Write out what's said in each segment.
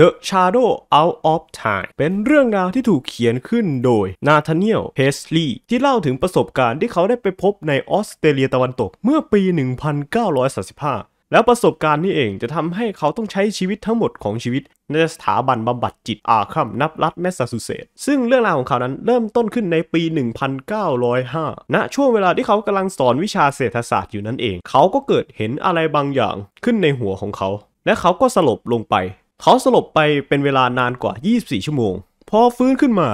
The Shadow Out of Time เป็นเรื่องราวที่ถูกเขียนขึ้นโดยนาธานียลเพสลีย์ที่เล่าถึงประสบการณ์ที่เขาได้ไปพบในออสเตรเลียตะวันตกเมื่อปี 1935 แล้วประสบการณ์นี้เองจะทำให้เขาต้องใช้ชีวิตทั้งหมดของชีวิต ในสถาบันบำบัดจิตอาคัมนับรัฐแมสซาชูเซตส์ซึ่งเรื่องราวของเขานั้นเริ่มต้นขึ้นในปี 1905 ณ ช่วงเวลาที่เขากำลังสอนวิชาเศรษฐศาสตร์อยู่นั่นเอง เขาก็เกิดเห็นอะไรบางอย่างขึ้นในหัวของเขา และเขาก็สลบลงไปเขาสลบไปเป็นเวลานานกว่า 24 ชั่วโมง พอฟื้นขึ้นมา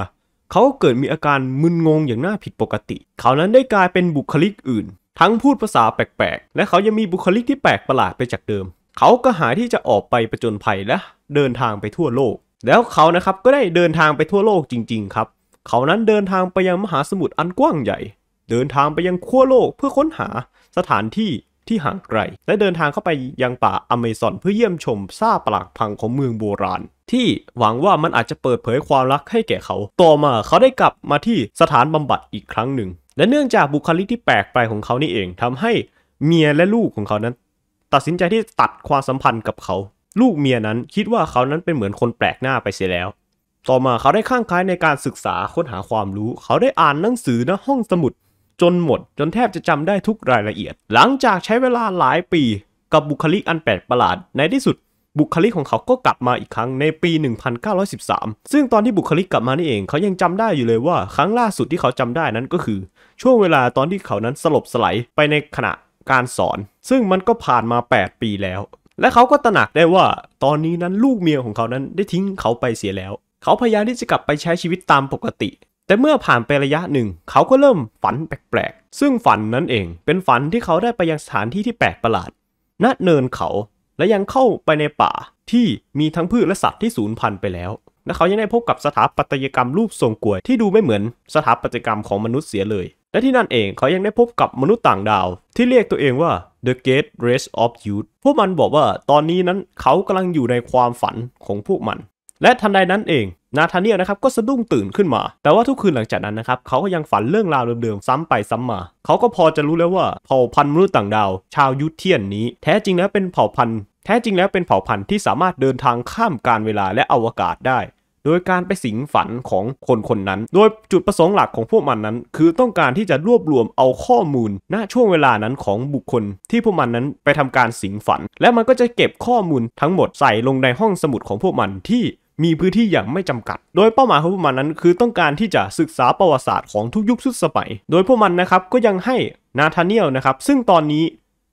เขาเกิดมีอาการมึนงงอย่างน่าผิดปกติ เขานั้นได้กลายเป็นบุคลิกอื่น ทั้งพูดภาษาแปลกๆ และเขายังมีบุคลิกที่แปลกประหลาดไปจากเดิม เขาก็หาที่จะออกไปประจนภัยและเดินทางไปทั่วโลก แล้วเขานะครับก็ได้เดินทางไปทั่วโลกจริง ๆ ครับ เขานั้นเดินทางไปยังมหาสมุทรอันกว้างใหญ่ เดินทางไปยังขั้วโลกเพื่อค้นหาสถานที่ที่ห่างไกลและเดินทางเข้าไปยังป่าอเมซอนเพื่อเยี่ยมชมซาปลักพังของเมืองโบราณ ที่หวังว่ามันอาจจะเปิดเผยความรักให้แก่เขา ต่อมาเขาได้กลับมาที่สถานบำบัดอีกครั้งหนึ่ง และเนื่องจากบุคลิกที่แปลกไปของเขานี่เองทำให้เมียและลูกของเขานั้นตัดสินใจที่ตัดความสัมพันธ์กับเขา ลูกเมียนั้นคิดว่าเขานั้นเป็นเหมือนคนแปลกหน้าไปเสียแล้ว ต่อมาเขาได้ข้างคล้ายในการศึกษาค้นหาความรู้ เขาได้อ่านหนังสือณห้องสมุดจนหมดจนแทบจะจำได้ทุกรายละเอียด หลังจากใช้เวลาหลายปีกับบุคลิกอันแปลกประหลาด ในที่สุด บุคลิกของเขาก็กลับมาอีกครั้งในปี 1913 ซึ่งตอนที่บุคลิกกลับมานี่เองเขายังจำได้อยู่เลยว่า ครั้งล่าสุดที่เขาจำได้นั้นก็คือ ช่วงเวลาตอนที่เขานั้นสลบสลายไปในขณะการสอน ซึ่งมันก็ผ่านมา 8 ปีแล้ว และเขาก็ตระหนักได้ว่า ตอนนี้นั้นลูกเมียของเขา นั้นได้ทิ้งเขาไปเสียแล้ว เขาพยายามที่จะกลับไปใช้ชีวิตตามปกติแต่เมื่อผ่านไประยะหนึ่งเขาก็เริ่มฝันแปลกๆ ซึ่งฝันนั้นเองเป็นฝันที่เขาได้ไปยังสถานที่ที่แปลกประหลาดณเนินเขา และยังเข้าไปในป่าที่มีทั้งพืชและสัตว์ที่สูญพันธุ์ไปแล้ว และเขายังได้พบกับสถาปัตยกรรมรูปทรงกลวยที่ดูไม่เหมือนสถาปัตยกรรมของมนุษย์เสียเลย และที่นั่นเองเขายังได้พบกับมนุษย์ต่างดาว ที่เรียกตัวเองว่า The Great Race of Youth พวกมันบอกว่าตอนนี้นั้นเขากำลังอยู่ในความฝันของพวกมันและทันใดนั้นเอง นาธานเนียลนะครับก็สะดุ้งตื่นขึ้นมา แต่ว่าทุกคืนหลังจากนั้นนะครับ เขาก็ยังฝันเรื่องราวเดิมๆ ซ้ำไปซ้ำมา เขาก็พอจะรู้แล้วว่า เผ่าพันธุ์มนุษย์ต่างดาว ชาวยุทเทียนนี้ แท้จริงแล้วเป็นเผ่าพันธุ์แท้จริงแล้วเป็นเผ่าพันธุ์ที่สามารถเดินทางข้ามการเวลาและอวกาศได้ โดยการไปสิงฝันของคนคนนั้น โดยจุดประสงค์หลักของพวกมันนั้น คือต้องการที่จะรวบรวมเอาข้อมูลณช่วงเวลานั้นของบุคคล ที่พวกมันนั้นไปทำการสิงฝัน และมันก็จะเก็บข้อมูลทั้งหมดใส่ลงในห้องสมุดของพวกมันที่มีพื้นที่อย่างไม่จำกัด โดยเป้าหมายของพวกมันนั้นคือต้องการที่จะศึกษาประวัติศาสตร์ของทุกยุคทุกสมัย โดยพวกมันนะครับก็ยังให้นาธาเนียลนะครับ ซึ่งตอนนี้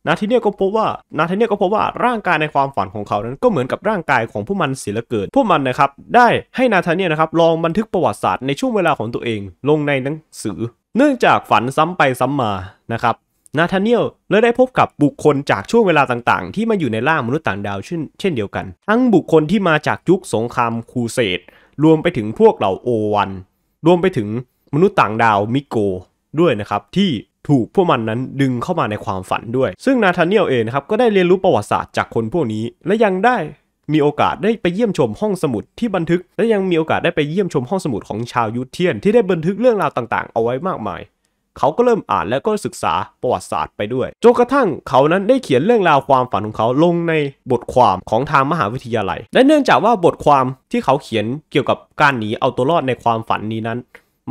นาธาเนียลก็พบว่า นาธาเนียลก็พบว่าร่างกายในความฝันของเขานั้นก็เหมือนกับร่างกายของพวกมันเสียละเกินพวกมันนะครับ ได้ให้นาธาเนียลนะครับลองบันทึกประวัติศาสตร์ในช่วงเวลาของตัวเอง ลงในหนังสือ เนื่องจากฝันซ้ำไปซ้ามานะครับนาธาเนียลแลยได้พบกับบุคคลจากช่วงเวลาต่างๆ ที่มาอยู่ในร่างมนุษย์ต่างดาวเช่น เช่นเดียวกันทั้งบุคคลที่มาจากยุคสงครามคูเสดรวมไปถึงพวกเหล่าโอวัน รวมไปถึงมนุษย์ต่างดาวมิโกด้วยนะครับที่ถูกพวกมันนั้นดึงเข้ามาในความฝันด้วย ซึ่งนาธาเนียลเองครับก็ได้เรียนรู้ประวัติศาสตร์จากคนพวกนี้ และยังได้มีโอกาสได้ไปเยี่ยมชมห้องสมุด ที่บันทึกและยังมีโอกาสได้ไปเยี่ยมชมห้องสมุดของชาวยุทเทียนที่ได้บันทึกเรื่องราวต่างๆเอาไว้มากมายเขาก็เริ่มอ่านแล้วก็ศึกษาประวัติศาสตร์ไปด้วย จนกระทั่งเขานั้นได้เขียนเรื่องราวความฝันของเขาลงในบทความของทางมหาวิทยาลัย และเนื่องจากว่าบทความที่เขาเขียนเกี่ยวกับการหนีเอาตัวรอดในความฝันนี้นั้น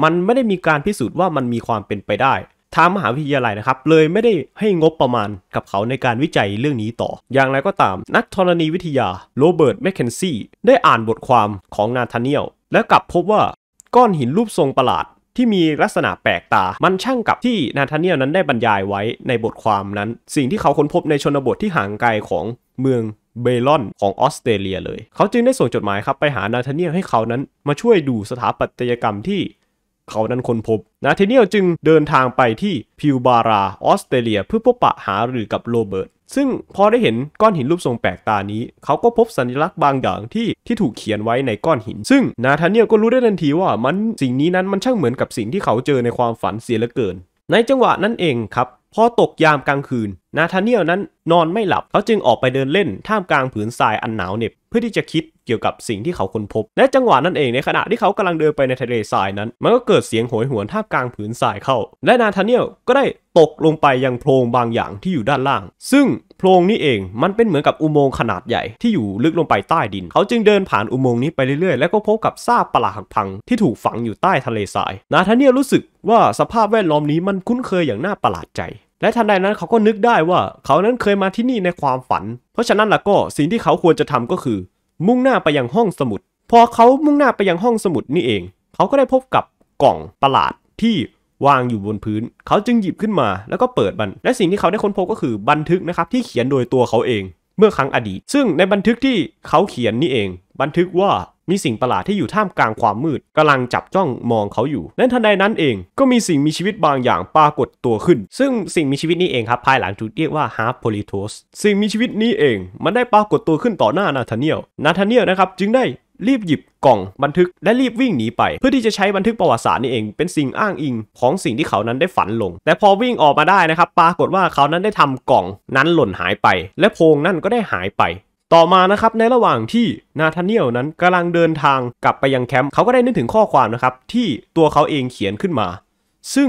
มันไม่ได้มีการพิสูจน์ว่ามันมีความเป็นไปได้ ทางมหาวิทยาลัยนะครับ เลยไม่ได้ให้งบประมาณกับเขาในการวิจัยเรื่องนี้ต่อ อย่างไรก็ตามนักธรณีวิทยาโรเบิร์ตแมคเคนซี่ได้อ่านบทความของนาธานนีอลและกลับพบว่าก้อนหินรูปทรงประหลาดที่มีลักษณะแปลกตา มันช่างกับที่นาธาเนียลนั้นได้บรรยายไว้ในบทความนั้น สิ่งที่เขาค้นพบในชนบทที่ห่างไกลของเมืองเบลอนของออสเตรเลียเลย เขาจึงได้ส่งจดหมายครับ ไปหานาธาเนียลให้เขานั้นมาช่วยดูสถาปัตยกรรมที่เขานั้นค้นพบ นาเทเนียลจึงเดินทางไปที่พิวบาราออสเตรเลียเพื่อพบปะหาหรือกับโรเบิร์ต ซึ่งพอได้เห็นก้อนหินรูปทรงแปลกตานี้ เขาก็พบสัญลักษณ์บางอย่างที่ที่ถูกเขียนไว้ในก้อนหิน ซึ่งนาธานเนียลก็รู้ได้ทันทีว่ามันสิ่งนี้นั้นมันช่างเหมือนกับสิ่งที่เขาเจอในความฝันเสียเหลือเกิน ในจังหวะนั้นเองครับพอตกยามกลางคืนนาธาเนียลนั้นนอนไม่หลับเขาจึงออกไปเดินเล่นท่ามกลางผืนทรายอันหนาวเหน็บเพื่อที่จะคิดเกี่ยวกับสิ่งที่เขาค้นพบ และจังหวะนั้นเองในขณะที่เขากำลังเดินไปในทะเลทรายนั้น มันก็เกิดเสียงโหยหวนท่ามกลางผืนทรายเข้า และนาธาเนียลก็ได้ตกลงไปยังโพรงบางอย่างที่อยู่ด้านล่าง ซึ่งโพรงนี้เองมันเป็นเหมือนกับอุโมงค์ขนาดใหญ่ที่อยู่ลึกลงไปใต้ดิน เขาจึงเดินผ่านอุโมงค์นี้ไปเรื่อยๆและก็พบกับซากปลาหักพังที่ถูกฝังอยู่ใต้ทะเลทราย นาธาเนียลรู้สึกว่าสภาพแวดล้อมนี้มันคุ้นเคยอย่างน่าประหลาดใจและทันใดนั้นเขาก็นึกได้ว่าเขานั้นเคยมาที่นี่ในความฝัน เพราะฉะนั้นล่ะก็สิ่งที่เขาควรจะทำก็คือ มุ่งหน้าไปยังห้องสมุด พอเขามุ่งหน้าไปยังห้องสมุดนี่เอง เขาก็ได้พบกับกล่องประหลาดที่วางอยู่บนพื้น เขาจึงหยิบขึ้นมาแล้วก็เปิดมัน และสิ่งที่เขาได้ค้นพบก็คือบันทึกนะครับที่เขียนโดยตัวเขาเอง เมื่อครั้งอดีต ซึ่งในบันทึกที่เขาเขียนนี่เอง บันทึกว่ามีสิ่งประหลาดที่อยู่ท่ามกลางความมืดกำลังจับจ้องมองเขาอยู่ และทันใดนั้นเองก็มีสิ่งมีชีวิตบางอย่างปรากฏตัวขึ้น ซึ่งสิ่งมีชีวิตนี้เองครับ ภายหลังถูกเรียกว่าฮาร์ปโพลิโทสสิ่งมีชีวิตนี้เองมันได้ปรากฏตัวขึ้นต่อหน้านาธาเนียลนาธาเนียลนะครับจึงได้รีบหยิบกล่องบันทึกและรีบวิ่งหนีไป เพื่อที่จะใช้บันทึกประวัติศาสตร์นี่เอง เป็นสิ่งอ้างอิง ของสิ่งที่เขานั้นได้ฝันลง แต่พอวิ่งออกมาได้นะครับปรากฏว่าเขานั้นได้ทำกล่องนั้นหล่นหายไป และโพงนั่นก็ได้หายไปต่อมานะครับ ในระหว่างที่นาธานียลนั้นกำลังเดินทางกลับไปยังแคมป์เขาก็ได้นึกถึงข้อความนะครับ ที่ตัวเขาเองเขียนขึ้นมา ซึ่ง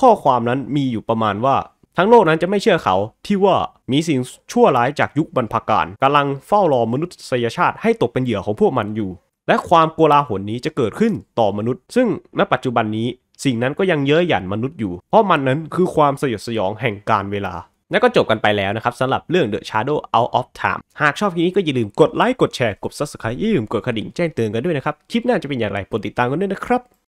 ข้อความนั้นมีอยู่ประมาณว่าทั้งโลกนั้นจะไม่เชื่อเขา ที่ว่ามีสิ่งชั่วร้ายจากยุคบรรพกาลกำลังเฝ้ารอมนุษยชาติให้ตกเป็นเหยื่อของพวกมันอยู่ และความโกลาหลนี้จะเกิดขึ้นต่อมนุษย์ ซึ่งณปัจจุบันนี้สิ่งนั้นก็ยังเย้ยหยันมนุษย์อยู่เพราะมันนั้นคือความสยดสยองแห่งการเวลาและก็จบกันไปแล้วนะครับสำหรับเรื่อง The Shadow Out of Time หากชอบคลิปนี้ก็อย่าลืมกดไลค์กดแชร์กด Subscribe อย่าลืมกดกระดิ่งแจ้งเตือนกันด้วยนะครับ คลิปหน้าจะเป็นอย่างไรโปรดติดตามกันด้วยนะครับ